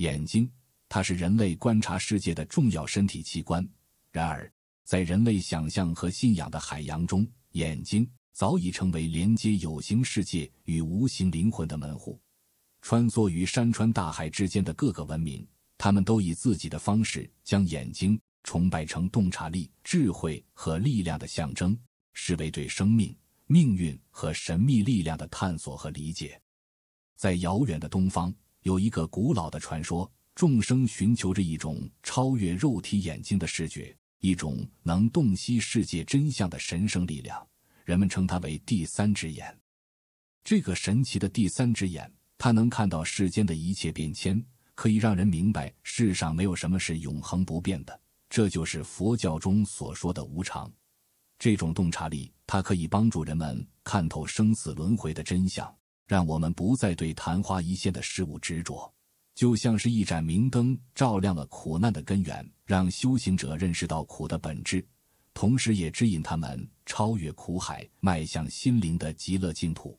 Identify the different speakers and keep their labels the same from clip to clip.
Speaker 1: 眼睛，它是人类观察世界的重要身体器官。然而，在人类想象和信仰的海洋中，眼睛早已成为连接有形世界与无形灵魂的门户。穿梭于山川大海之间的各个文明，他们都以自己的方式将眼睛崇拜成洞察力、智慧和力量的象征，视为对生命、命运和神秘力量的探索和理解。在遥远的东方。有一个古老的传说，众生寻求着一种超越肉体眼睛的视觉，一种能洞悉世界真相的神圣力量。人们称它为“第三只眼”。这个神奇的第三只眼，它能看到世间的一切变迁，可以让人明白世上没有什么是永恒不变的。这就是佛教中所说的无常。这种洞察力，它可以帮助人们看透生死轮回的真相。让我们不再对昙花一现的事物执着，就像是一盏明灯，照亮了苦难的根源，让修行者认识到苦的本质，同时也指引他们超越苦海，迈向心灵的极乐净土。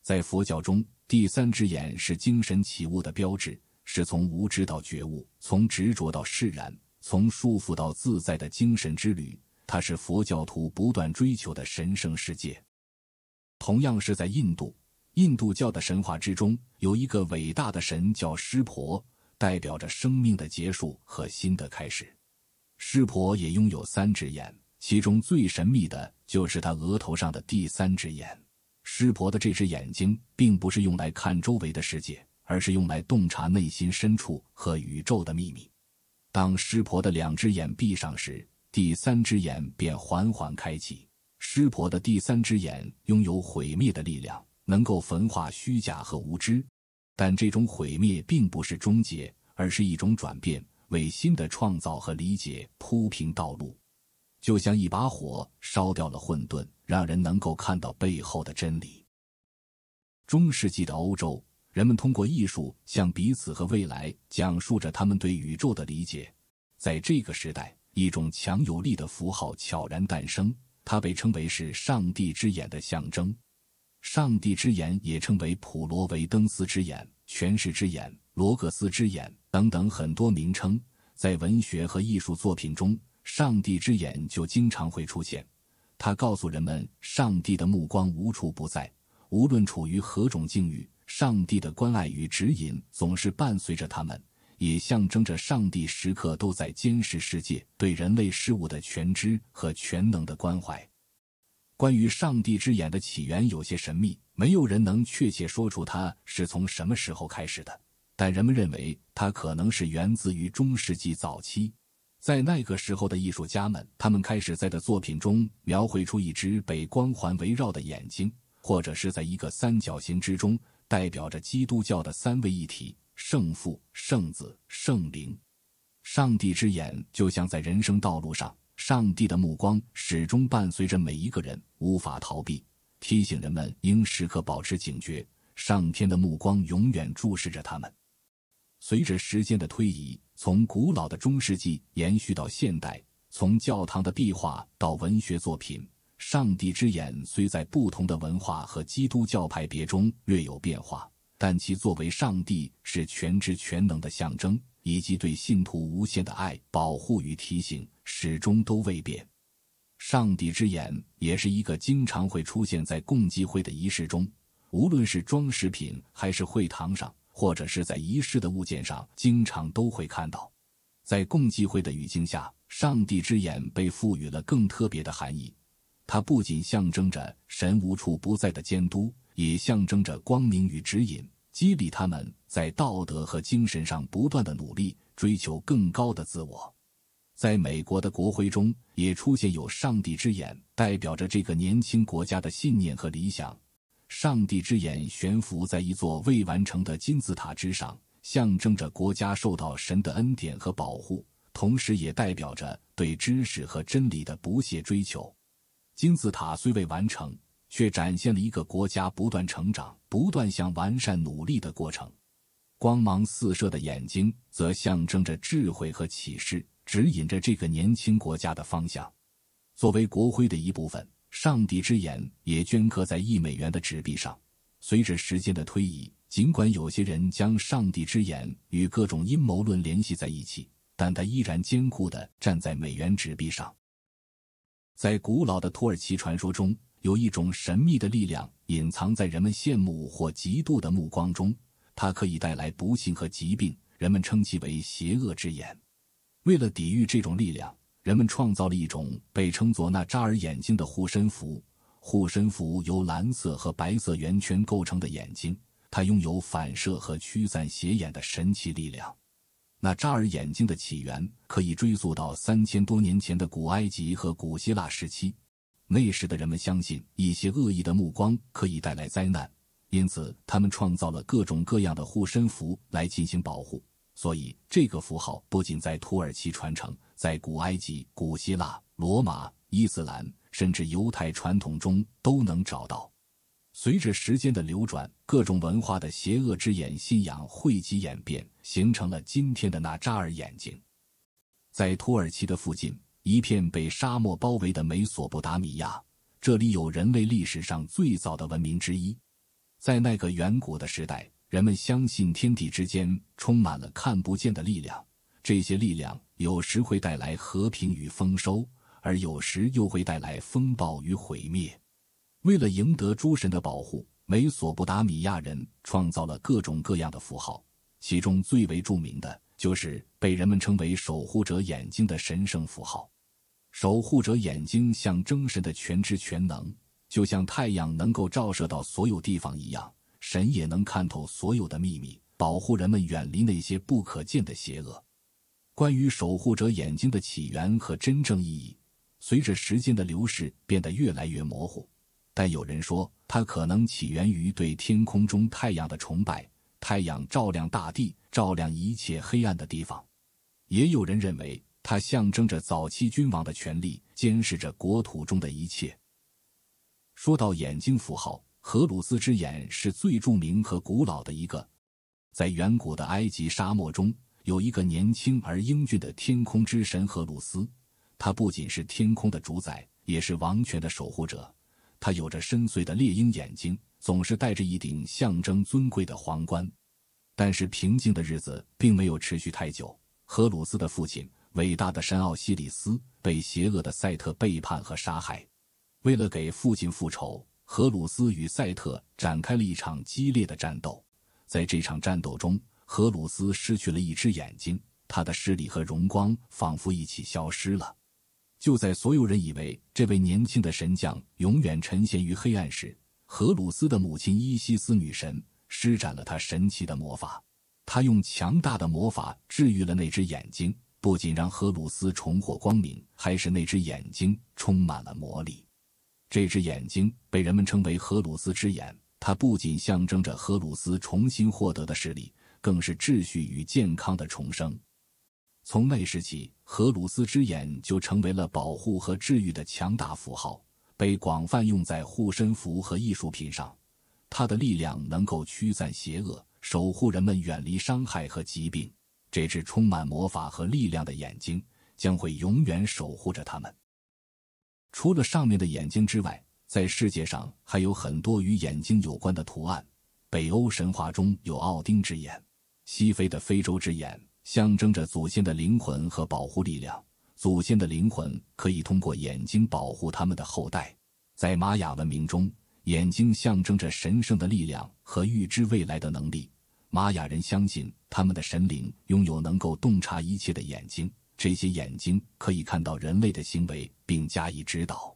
Speaker 1: 在佛教中，第三只眼是精神起悟的标志，是从无知到觉悟，从执着到释然，从束缚到自在的精神之旅。它是佛教徒不断追求的神圣世界。同样是在印度。印度教的神话之中有一个伟大的神叫湿婆，代表着生命的结束和新的开始。湿婆也拥有三只眼，其中最神秘的就是他额头上的第三只眼。湿婆的这只眼睛并不是用来看周围的世界，而是用来洞察内心深处和宇宙的秘密。当湿婆的两只眼闭上时，第三只眼便缓缓开启。湿婆的第三只眼拥有毁灭的力量。能够焚化虚假和无知，但这种毁灭并不是终结，而是一种转变为新的创造和理解铺平道路。就像一把火烧掉了混沌，让人能够看到背后的真理。中世纪的欧洲，人们通过艺术向彼此和未来讲述着他们对宇宙的理解。在这个时代，一种强有力的符号悄然诞生，它被称为是“上帝之眼”的象征。上帝之眼也称为普罗维登斯之眼、权势之眼、罗格斯之眼等等很多名称，在文学和艺术作品中，上帝之眼就经常会出现。他告诉人们，上帝的目光无处不在，无论处于何种境遇，上帝的关爱与指引总是伴随着他们，也象征着上帝时刻都在监视世界，对人类事物的全知和全能的关怀。关于上帝之眼的起源有些神秘，没有人能确切说出它是从什么时候开始的。但人们认为它可能是源自于中世纪早期，在那个时候的艺术家们，他们开始在的作品中描绘出一只被光环围绕的眼睛，或者是在一个三角形之中，代表着基督教的三位一体：圣父、圣子、圣灵。上帝之眼就像在人生道路上。上帝的目光始终伴随着每一个人，无法逃避，提醒人们应时刻保持警觉。上天的目光永远注视着他们。随着时间的推移，从古老的中世纪延续到现代，从教堂的壁画到文学作品，上帝之眼虽在不同的文化和基督教派别中略有变化，但其作为上帝是全知全能的象征。以及对信徒无限的爱、保护与提醒，始终都未变。上帝之眼也是一个经常会出现在共济会的仪式中，无论是装饰品，还是会堂上，或者是在仪式的物件上，经常都会看到。在共济会的语境下，上帝之眼被赋予了更特别的含义。它不仅象征着神无处不在的监督，也象征着光明与指引。激励他们在道德和精神上不断的努力，追求更高的自我。在美国的国徽中，也出现有上帝之眼，代表着这个年轻国家的信念和理想。上帝之眼悬浮在一座未完成的金字塔之上，象征着国家受到神的恩典和保护，同时也代表着对知识和真理的不懈追求。金字塔虽未完成，却展现了一个国家不断成长。不断向完善努力的过程，光芒四射的眼睛则象征着智慧和启示，指引着这个年轻国家的方向。作为国徽的一部分，上帝之眼也镌刻在一美元的纸币上。随着时间的推移，尽管有些人将上帝之眼与各种阴谋论联系在一起，但它依然坚固地站在美元纸币上。在古老的土耳其传说中，有一种神秘的力量。隐藏在人们羡慕或嫉妒的目光中，它可以带来不幸和疾病。人们称其为“邪恶之眼”。为了抵御这种力量，人们创造了一种被称作“纳扎尔眼睛”的护身符。护身符由蓝色和白色圆圈构成的眼睛，它拥有反射和驱散邪眼的神奇力量。纳扎尔眼睛的起源可以追溯到三千多年前的古埃及和古希腊时期。那时的人们相信，一些恶意的目光可以带来灾难，因此他们创造了各种各样的护身符来进行保护。所以，这个符号不仅在土耳其传承，在古埃及、古希腊、罗马、伊斯兰，甚至犹太传统中都能找到。随着时间的流转，各种文化的邪恶之眼信仰汇集演变，形成了今天的纳扎尔眼睛。在土耳其的附近。一片被沙漠包围的美索不达米亚，这里有人类历史上最早的文明之一。在那个远古的时代，人们相信天地之间充满了看不见的力量，这些力量有时会带来和平与丰收，而有时又会带来风暴与毁灭。为了赢得诸神的保护，美索不达米亚人创造了各种各样的符号，其中最为著名的。就是被人们称为守护者眼睛的神圣符号，守护者眼睛象征神的全知全能，就像太阳能够照射到所有地方一样，神也能看透所有的秘密，保护人们远离那些不可见的邪恶。关于守护者眼睛的起源和真正意义，随着时间的流逝变得越来越模糊，但有人说它可能起源于对天空中太阳的崇拜。太阳照亮大地，照亮一切黑暗的地方。也有人认为它象征着早期君王的权力，监视着国土中的一切。说到眼睛符号，荷鲁斯之眼是最著名和古老的一个。在远古的埃及沙漠中，有一个年轻而英俊的天空之神荷鲁斯，他不仅是天空的主宰，也是王权的守护者。他有着深邃的猎鹰眼睛。总是戴着一顶象征尊贵的皇冠，但是平静的日子并没有持续太久。荷鲁斯的父亲，伟大的山奥西里斯，被邪恶的赛特背叛和杀害。为了给父亲复仇，荷鲁斯与赛特展开了一场激烈的战斗。在这场战斗中，荷鲁斯失去了一只眼睛，他的视力和荣光仿佛一起消失了。就在所有人以为这位年轻的神将永远沉陷于黑暗时，荷鲁斯的母亲伊西斯女神施展了她神奇的魔法，她用强大的魔法治愈了那只眼睛，不仅让荷鲁斯重获光明，还使那只眼睛充满了魔力。这只眼睛被人们称为荷鲁斯之眼，它不仅象征着荷鲁斯重新获得的视力，更是秩序与健康的重生。从那时起，荷鲁斯之眼就成为了保护和治愈的强大符号。被广泛用在护身符和艺术品上，它的力量能够驱散邪恶，守护人们远离伤害和疾病。这只充满魔法和力量的眼睛将会永远守护着他们。除了上面的眼睛之外，在世界上还有很多与眼睛有关的图案。北欧神话中有奥丁之眼，西非的非洲之眼象征着祖先的灵魂和保护力量。祖先的灵魂可以通过眼睛保护他们的后代。在玛雅文明中，眼睛象征着神圣的力量和预知未来的能力。玛雅人相信，他们的神灵拥有能够洞察一切的眼睛，这些眼睛可以看到人类的行为，并加以指导。